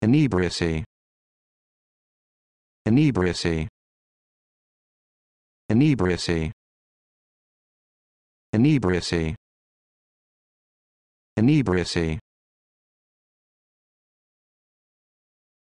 Inebriacy. Inebriacy. Inebriacy. Inebriacy. Inebriacy.